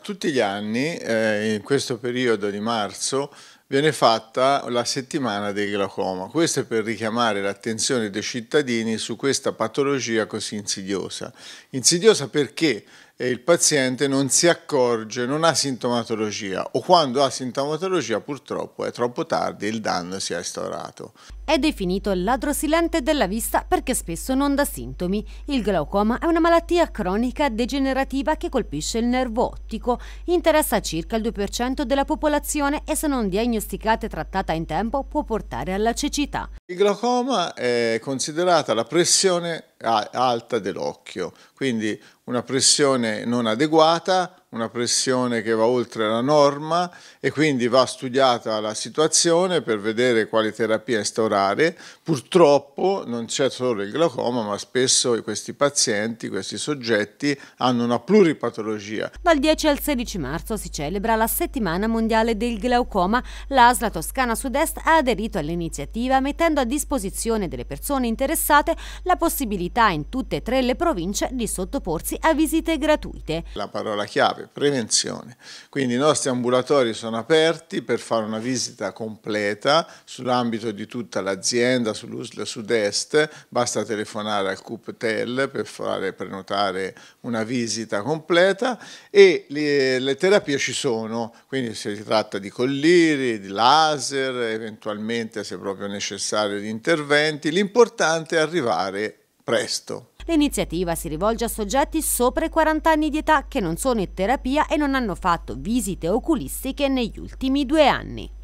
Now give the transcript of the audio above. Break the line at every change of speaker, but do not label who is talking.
Tutti gli anni, eh, in questo periodo di marzo, viene fatta la settimana del glaucoma. Questo è per richiamare l'attenzione dei cittadini su questa patologia così insidiosa. Insidiosa perché eh, il paziente non si accorge, non ha sintomatologia o quando ha sintomatologia purtroppo è troppo tardi e il danno si è instaurato.
È definito il ladro silente della vista perché spesso non dà sintomi. Il glaucoma è una malattia cronica degenerativa che colpisce il nervo ottico, interessa circa il 2% della popolazione e se non diagnosticata e trattata in tempo può portare alla cecità.
Il glaucoma è considerata la pressione alta dell'occhio, quindi una pressione non adeguata una pressione che va oltre la norma e quindi va studiata la situazione per vedere quale terapia instaurare. Purtroppo non c'è solo il glaucoma, ma spesso questi pazienti, questi soggetti hanno una pluripatologia.
Dal 10 al 16 marzo si celebra la settimana mondiale del glaucoma. L'ASLA Toscana Sud-Est ha aderito all'iniziativa mettendo a disposizione delle persone interessate la possibilità in tutte e tre le province di sottoporsi a visite gratuite.
La parola chiave chiave, prevenzione. Quindi i nostri ambulatori sono aperti per fare una visita completa sull'ambito di tutta l'azienda, sull'USL sud-est, basta telefonare al CUPTEL per fare, prenotare una visita completa e le, le terapie ci sono, quindi si tratta di colliri, di laser, eventualmente se proprio necessario di interventi, l'importante è arrivare presto.
L'iniziativa si rivolge a soggetti sopra i 40 anni di età che non sono in terapia e non hanno fatto visite oculistiche negli ultimi due anni.